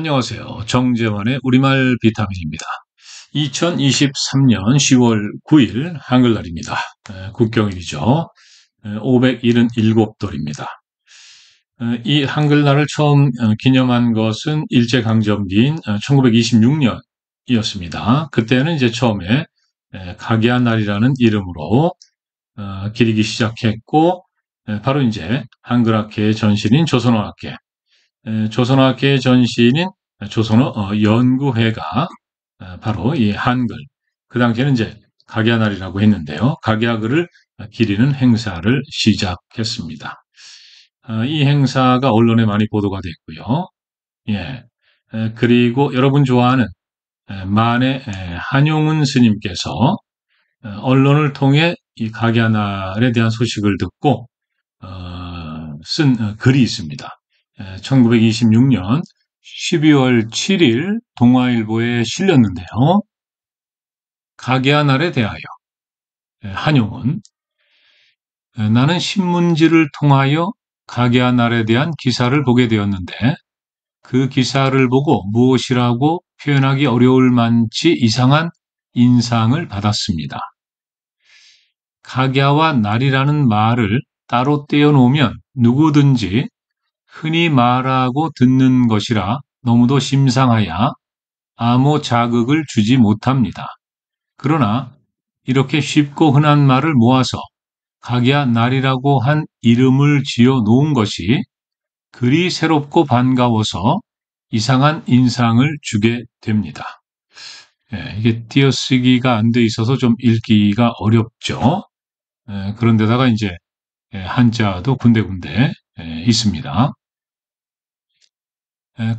안녕하세요. 정재원의 우리말 비타민입니다. 2023년 10월 9일 한글날입니다. 국경일이죠. 577돌입니다. 이 한글날을 처음 어, 기념한 것은 일제강점기인 1926년이었습니다. 어, 그때는 이제 처음에 가게한 날이라는 이름으로 어, 기리기 시작했고 바로 이제 한글학회의 전신인 조선어학회조선어학회의 전신인 조선어 연구회가 어, 바로 이 한글 그 당시에는 이제 가야날이라고 했는데요. 가야글을 기리는 행사를 시작했습니다. 어, 이 행사가 언론에 많이 보도가 됐고요. 예. 그리고 여러분 좋아하는 만의 한용운 스님께서 어, 언론을 통해 이 가야날에 대한 소식을 듣고 쓴 글이 있습니다. 1926년 12월 7일 동아일보에 실렸는데요. 가게한알에 대하여 예, 한용은 예, 나는 신문지를 통하여 가게한알에 대한 기사를 보게 되었는데 그 기사를 보고 무엇이라고 표현하기 어려울 만치 이상한 인상을 받았습니다. 가갸와 날이라는 말을 따로 떼어놓으면 누구든지 흔히 말하고 듣는 것이라 너무도 심상하야 아무 자극을 주지 못합니다. 그러나 이렇게 쉽고 흔한 말을 모아서 각야 날이라고 한 이름을 지어 놓은 것이 그리 새롭고 반가워서 이상한 인상을 주게 됩니다. 예, 이게 띄어쓰기가 안 돼 있어서 좀 읽기가 어렵죠. 예, 그런데다가 이제 예, 한자도 군데군데 예, 있습니다.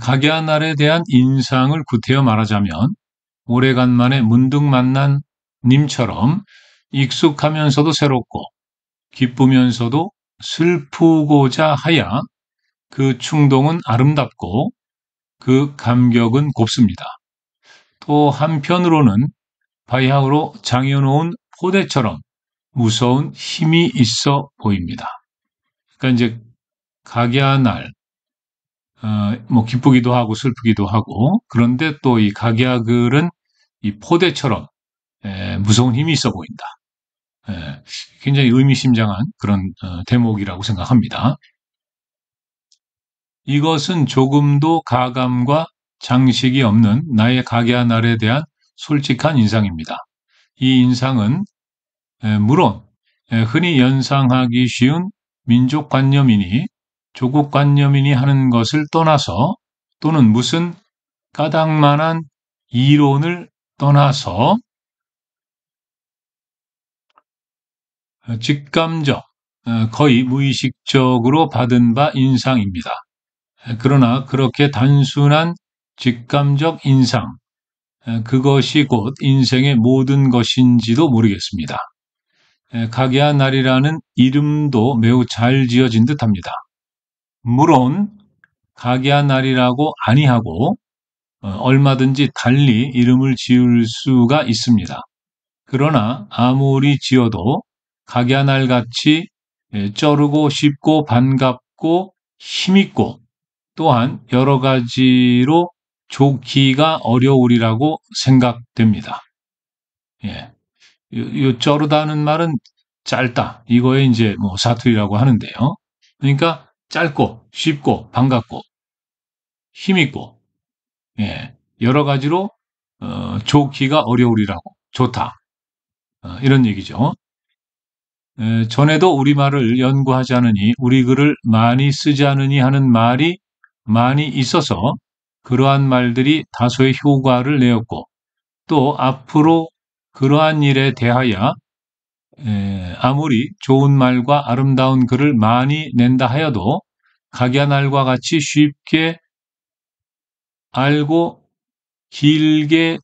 가게한날에 대한 인상을 구태여 말하자면 오래간만에 문득 만난 님처럼 익숙하면서도 새롭고 기쁘면서도 슬프고자 하야 그 충동은 아름답고 그 감격은 곱습니다. 또 한편으로는 바야흐로 장여놓은 포대처럼 무서운 힘이 있어 보입니다. 그러니까 이제 가게날 어, 뭐 기쁘기도 하고 슬프기도 하고 그런데 또이 각야글은 이 포대처럼 에, 예, 무서운 힘이 있어 보인다. 에, 예, 굉장히 의미심장한 그런 어, 대목이라고 생각합니다. 이것은 조금도 가감과 장식이 없는 나의 가게한 날에 대한 솔직한 인상입니다. 이 인상은 예, 물론 흔히 연상하기 쉬운 민족관념이니 조국 관념인이 하는 것을 떠나서 또는 무슨 까닭만한 이론을 떠나서 직감적, 어, 거의 무의식적으로 받은 바 인상입니다. 그러나 그렇게 단순한 직감적 인상, 어, 그것이 곧 인생의 모든 것인지도 모르겠습니다. 가게한 날이라는 이름도 매우 잘 지어진 듯 합니다. 물론 가게 날이라고 아니하고 어, 얼마든지 달리 이름을 지을 수가 있습니다. 그러나 아무리 지어도 가게날 같이 예, 쩌르고 쉽고 반갑고 힘있고 또한 여러 가지로 좋기가 어려우리라고 생각됩니다. 예. 요 쩌르다는 말은 짧다. 이거에 이제 뭐 사투리라고 하는데요. 그러니까 짧고 쉽고 반갑고 힘있고 예, 여러 가지로 어, 좋기가 어려우리라고 좋다 어, 이런 얘기죠. 에, 전에도 우리말을 연구하지 않으니 우리 글을 많이 쓰지 않으니 하는 말이 많이 있어서 그러한 말들이 다소의 효과를 내었고 또 앞으로 그러한 일에 대하여 에, 아무리 좋은 말과 아름다운 글을 많이 낸다 하여도 각야날과 같이 쉽게 알고 길게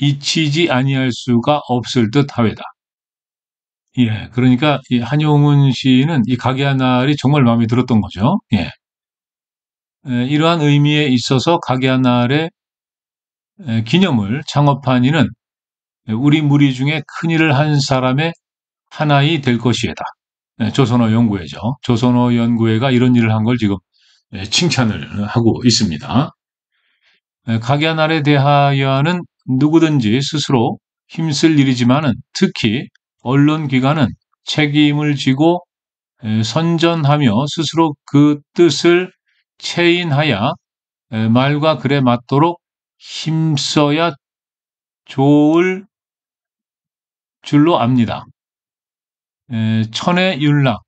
잊히지 아니할 수가 없을 듯 하외다. 예, 그러니까 이 한용운 시인은 이 가게하날이 정말 마음에 들었던 거죠. 예. 이러한 의미에 있어서 가게하날의 기념을 창업한 이는 우리 무리 중에 큰일을 한 사람의 하나이 될것이다 예, 조선어 연구회죠. 조선어 연구회가 이런 일을 한 걸 지금 예, 칭찬을 하고 있습니다. 가게 예, 날에 대하여는 누구든지 스스로 힘쓸 일이지만 특히 언론기관은 책임을 지고 선전하며 스스로 그 뜻을 체인하여 말과 글에 맞도록 힘써야 좋을 줄로 압니다. 에, 천의 윤락,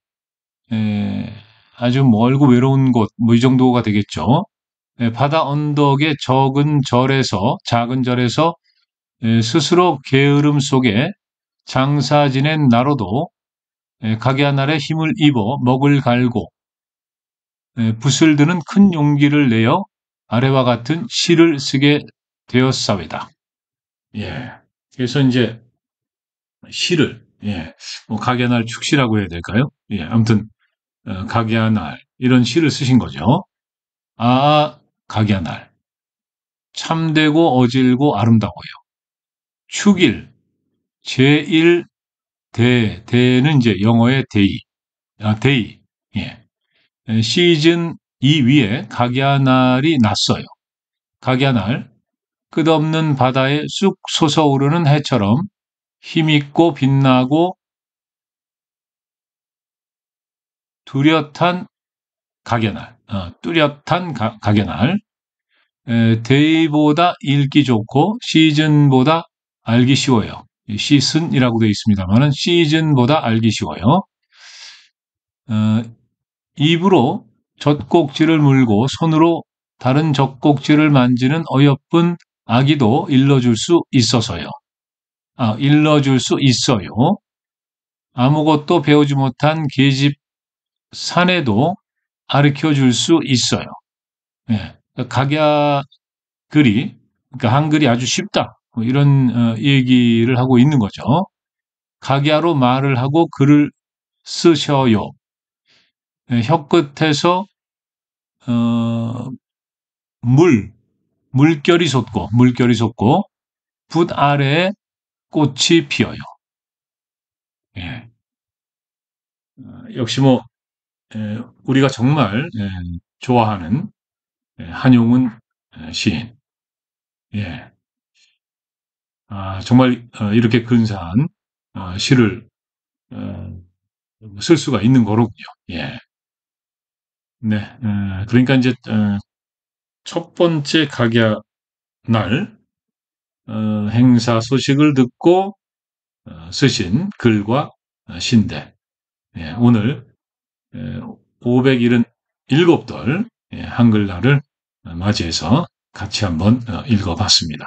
에, 아주 멀고 뭐 외로운 곳, 뭐이 정도가 되겠죠. 에, 바다 언덕의 적은 절에서, 작은 절에서 에, 스스로 게으름 속에 장사 지낸 나로도 가게 하나에 힘을 입어 먹을 갈고 에, 붓을 드는 큰 용기를 내어 아래와 같은 시를 쓰게 되었사이다 예. 그래서 이제 시를 예, 뭐 가게날 축시라고 해야 될까요? 예, 아무튼 어, 가게날 이런 시를 쓰신 거죠. 아, 가게날 참되고 어질고 아름다워요. 축일 제일 대 대는 이제 영어의 데이 아 데이 예 시즌 2 위에 가게날이 났어요. 가게날 끝없는 바다에 쑥 솟아오르는 해처럼 힘있고 빛나고 뚜렷한가게날 어, 뚜렷한 가, 견알 데이보다 읽기 좋고 시즌보다 알기 쉬워요. 시즌이라고 되어 있습니다만 시즌보다 알기 쉬워요. 어, 입으로 젖꼭지를 물고 손으로 다른 젖꼭지를 만지는 어여쁜 아기도 일러줄 수 있어서요. 아, 일러줄 수 있어요. 아무것도 배우지 못한 계집 산에도 가르쳐 줄수 있어요. 예, 그러니까 각야 글이, 그러니까 한글이 아주 쉽다. 뭐 이런 어, 얘기를 하고 있는 거죠. 각야로 말을 하고 글을 쓰셔요. 예, 혀끝에서 어, 물, 물결이 솟고, 물결이 솟고, 붓 아래에 꽃이 피어요. 예. 어, 역시 뭐 예, 우리가 정말 예, 좋아하는 예, 한용운 시인. 예. 아, 정말 어, 이렇게 근사한 어, 시를 쓸 수가 있는 거로군요. 예. 네. 그러니까 이제 첫 번째 각야 날 어, 행사 소식을 듣고 어, 쓰신 글과 어, 신대 예, 오늘 예, 577돌 예, 한글날을 맞이해서 같이 한번 어, 읽어봤습니다.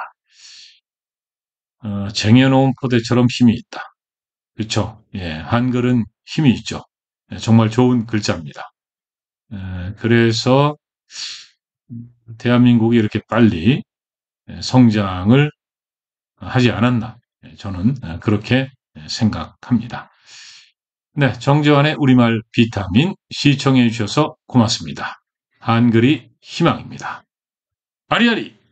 어, 쟁여놓은 포대처럼 힘이 있다. 그렇죠? 예, 한글은 힘이 있죠. 예, 정말 좋은 글자입니다. 예, 그래서 음, 대한민국이 이렇게 빨리 예, 성장을 하지 않았나 예, 저는 예, 그렇게 생각합니다. 네, 정재환의 우리말 비타민 시청해 주셔서 고맙습니다. 한글이 희망입니다. 아리아리!